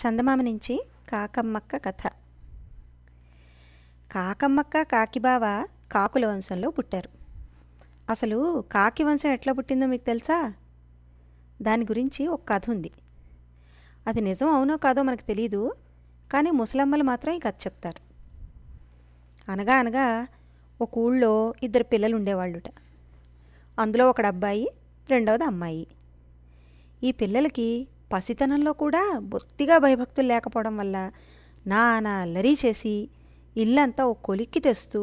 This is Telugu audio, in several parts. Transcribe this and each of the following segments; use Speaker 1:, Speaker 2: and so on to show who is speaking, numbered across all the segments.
Speaker 1: చందమామ నుంచి కాకమ్మక్క కథ కాకమ్మక్క కాకిబావ కాకుల వంశంలో పుట్టారు అసలు కాకి వంశం ఎట్లా పుట్టిందో మీకు తెలుసా దాని గురించి ఒక కథ ఉంది అది నిజం అవునో కాదో మనకు తెలియదు కానీ ముసలమ్మలు మాత్రం ఈ కథ చెప్తారు అనగా అనగా ఒక ఊళ్ళో ఇద్దరు పిల్లలు ఉండేవాళ్ళుట అందులో ఒకడు అబ్బాయి రెండవది అమ్మాయి ఈ పిల్లలకి పసితనంలో కూడా బొత్తిగా భయభక్తులు లేకపోవడం వల్ల నానా అల్లరి చేసి ఇల్లంతా ఓ కొలిక్కి తెస్తూ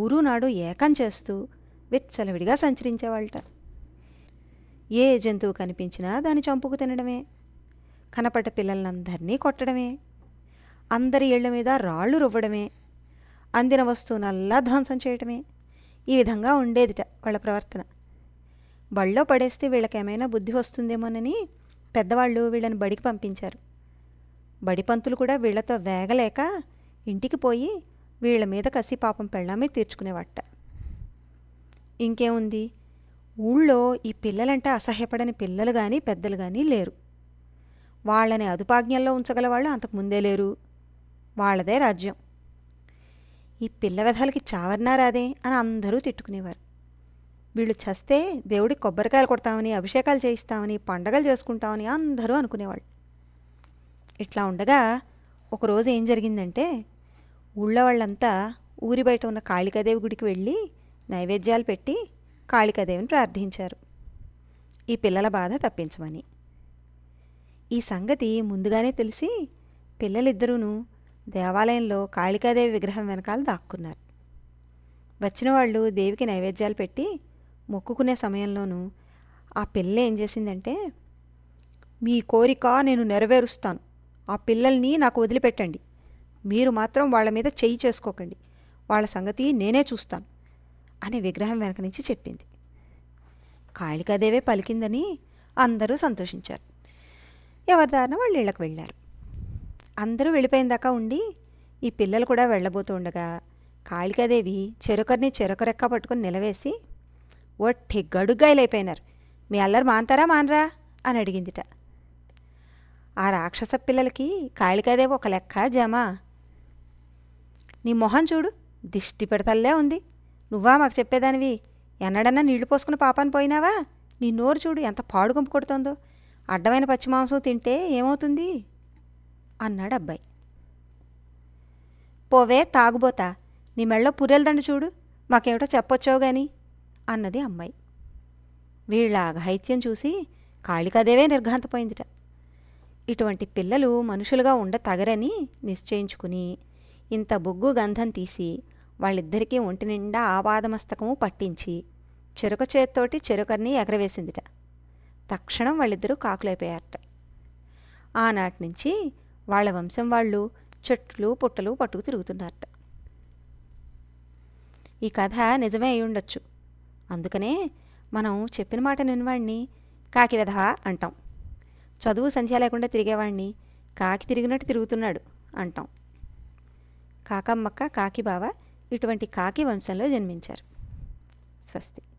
Speaker 1: ఊరు నాడు ఏకం చేస్తూ విచ్చలవిడిగా సంచరించేవాళ్ళట ఏ జంతువు కనిపించినా దాని చంపుకు తినడమే కనపట పిల్లలందరినీ కొట్టడమే అందరి ఇళ్ల మీద రాళ్ళు రువ్వడమే అందిన వస్తువునల్లా ధ్వంసం చేయటమే ఈ విధంగా ఉండేదిట వాళ్ళ ప్రవర్తన బళ్ళో పడేస్తే వీళ్ళకేమైనా బుద్ధి వస్తుందేమోనని పెద్దవాళ్ళు వీళ్ళని బడికి పంపించారు బడిపంతులు కూడా వీళ్లతో వేగలేక ఇంటికి పోయి వీళ్ళ మీద కసి పాపం పెళ్ళామే తీర్చుకునేవాట ఇంకేముంది ఊళ్ళో ఈ పిల్లలంటే అసహ్యపడని పిల్లలు కానీ పెద్దలు కానీ లేరు వాళ్ళని అదుపాజ్ఞల్లో ఉంచగల వాళ్ళు అంతకుముందే లేరు వాళ్ళదే రాజ్యం ఈ పిల్ల విధాలకి చావర్నారాదే అని అందరూ తిట్టుకునేవారు వీళ్ళు చస్తే దేవుడికి కొబ్బరికాయలు కొడతామని అభిషేకాలు చేయిస్తామని పండగలు చేసుకుంటామని అందరూ అనుకునేవాళ్ళు ఇట్లా ఉండగా ఒకరోజు ఏం జరిగిందంటే ఊళ్ళో వాళ్ళంతా ఊరి బయట ఉన్న కాళికాదేవి గుడికి వెళ్ళి నైవేద్యాలు పెట్టి కాళికాదేవిని ప్రార్థించారు ఈ పిల్లల బాధ తప్పించమని ఈ సంగతి ముందుగానే తెలిసి పిల్లలిద్దరూను దేవాలయంలో కాళికాదేవి విగ్రహం వెనకాల దాక్కున్నారు వచ్చిన వాళ్ళు దేవికి నైవేద్యాలు పెట్టి మొక్కుకునే సమయంలోనూ ఆ పిల్ల ఏం చేసిందంటే మీ కోరిక నేను నెరవేరుస్తాను ఆ పిల్లల్ని నాకు వదిలిపెట్టండి మీరు మాత్రం వాళ్ళ మీద చెయ్యి చేసుకోకండి వాళ్ళ సంగతి నేనే చూస్తాను అని విగ్రహం వెనక నుంచి చెప్పింది కాళికాదేవే పలికిందని అందరూ సంతోషించారు ఎవరి దారిన వాళ్ళు ఇళ్ళకి వెళ్ళారు అందరూ వెళ్ళిపోయిన దాకా ఉండి ఈ పిల్లలు కూడా వెళ్ళబోతూ ఉండగా కాళికాదేవి చెరొకరిని చెరొకరెక్క పట్టుకుని నిలవేసి ఒట్టి గడుగ్గాయలైపోయినారు మీ అల్లరు మాంతారా మానరా అని అడిగిందిట ఆ రాక్షస పిల్లలకి కాళికాదే ఒక లెక్క జమా నీ మొహం చూడు దిష్టి పెడతల్లే ఉంది నువ్వా మాకు చెప్పేదానివి ఎన్నడన్నా నీళ్లు పోసుకుని పాపాన్ని పోయినావా నీ నోరు చూడు ఎంత గుంపు కొడుతుందో అడ్డమైన పచ్చి మాంసం తింటే ఏమవుతుంది అన్నాడు అబ్బాయి పోవే తాగుబోతా నీ మెళ్ళో దండు చూడు మాకేమిటో చెప్పొచ్చావు కానీ అన్నది అమ్మాయి వీళ్ళ అఘైత్యం చూసి కాళికాదేవే నిర్ఘాంతపోయిందిట ఇటువంటి పిల్లలు మనుషులుగా ఉండ తగరని నిశ్చయించుకుని ఇంత బొగ్గు గంధం తీసి వాళ్ళిద్దరికీ ఒంటి నిండా ఆపాదమస్తకము పట్టించి చెరుక చేత్తోటి చెరుకర్ని ఎగరవేసిందిట తక్షణం వాళ్ళిద్దరూ కాకులైపోయారట ఆనాటి నుంచి వాళ్ళ వంశం వాళ్ళు చెట్లు పుట్టలు పట్టుకు తిరుగుతున్నారట ఈ కథ నిజమే అయి ఉండొచ్చు అందుకనే మనం చెప్పిన మాట నిన్నవాణ్ణి కాకి విధవా అంటాం చదువు సంధ్య లేకుండా తిరిగేవాడిని కాకి తిరిగినట్టు తిరుగుతున్నాడు అంటాం కాకమ్మక్క కాకి బావ ఇటువంటి కాకి వంశంలో జన్మించారు స్వస్తి